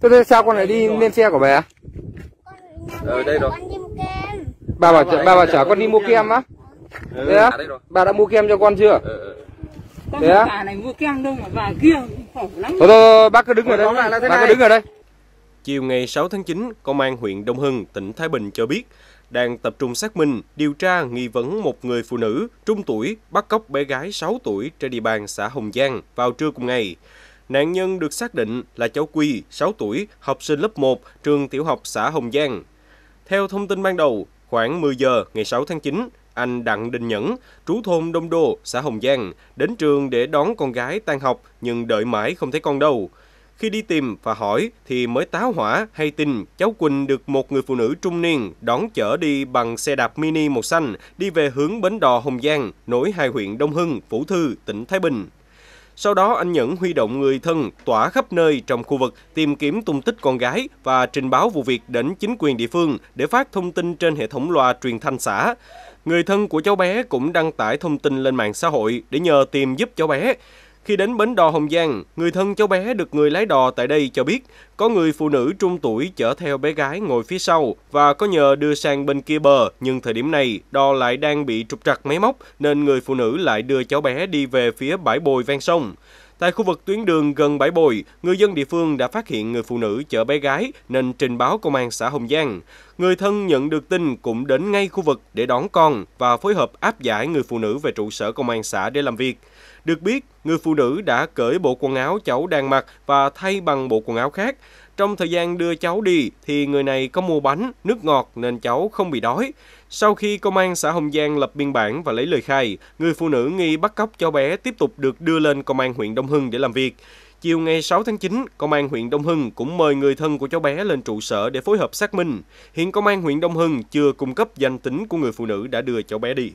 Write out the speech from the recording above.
Thế sao con lại đi lên xe của bé? Ở đây rồi. Bà bảo bà bảo chở con đi mua kem à? á. Ừ, thế á? Bà đã mua kem cho con chưa? Ừ, ừ, thế Bà này mua kem đâu mà bà kia khổ lắm. Thôi thôi, bác cứ đứng ở đây. Bác cứ đứng ở đây. Chiều ngày 6 tháng 9, Công an huyện Đông Hưng, tỉnh Thái Bình cho biết đang tập trung xác minh, điều tra nghi vấn một người phụ nữ trung tuổi bắt cóc bé gái 6 tuổi trên địa bàn xã Hồng Giang vào trưa cùng ngày. Nạn nhân được xác định là cháu Quy, 6 tuổi, học sinh lớp 1, trường tiểu học xã Hồng Giang. Theo thông tin ban đầu, khoảng 10 giờ ngày 6 tháng 9, anh Đặng Đình Nhẫn, trú thôn Đông Đô, xã Hồng Giang, đến trường để đón con gái tan học nhưng đợi mãi không thấy con đâu. Khi đi tìm và hỏi thì mới táo hỏa hay tin cháu Quỳnh được một người phụ nữ trung niên đón chở đi bằng xe đạp mini màu xanh đi về hướng bến đò Hồng Giang, nối hai huyện Đông Hưng, Vũ Thư, tỉnh Thái Bình. Sau đó anh Nhẫn huy động người thân tỏa khắp nơi trong khu vực tìm kiếm tung tích con gái và trình báo vụ việc đến chính quyền địa phương để phát thông tin trên hệ thống loa truyền thanh xã. Người thân của cháu bé cũng đăng tải thông tin lên mạng xã hội để nhờ tìm giúp cháu bé. Khi đến bến đò Hồng Giang, người thân cháu bé được người lái đò tại đây cho biết có người phụ nữ trung tuổi chở theo bé gái ngồi phía sau và có nhờ đưa sang bên kia bờ, nhưng thời điểm này đò lại đang bị trục trặc máy móc nên người phụ nữ lại đưa cháu bé đi về phía bãi bồi ven sông. Tại khu vực tuyến đường gần bãi bồi, người dân địa phương đã phát hiện người phụ nữ chở bé gái nên trình báo công an xã Hồng Giang. Người thân nhận được tin cũng đến ngay khu vực để đón con và phối hợp áp giải người phụ nữ về trụ sở công an xã để làm việc. Được biết, người phụ nữ đã cởi bộ quần áo cháu đang mặc và thay bằng bộ quần áo khác. Trong thời gian đưa cháu đi thì người này có mua bánh, nước ngọt nên cháu không bị đói. Sau khi công an xã Hồng Giang lập biên bản và lấy lời khai, người phụ nữ nghi bắt cóc cháu bé tiếp tục được đưa lên công an huyện Đông Hưng để làm việc. Chiều ngày 6 tháng 9, Công an huyện Đông Hưng cũng mời người thân của cháu bé lên trụ sở để phối hợp xác minh. Hiện Công an huyện Đông Hưng chưa cung cấp danh tính của người phụ nữ đã đưa cháu bé đi.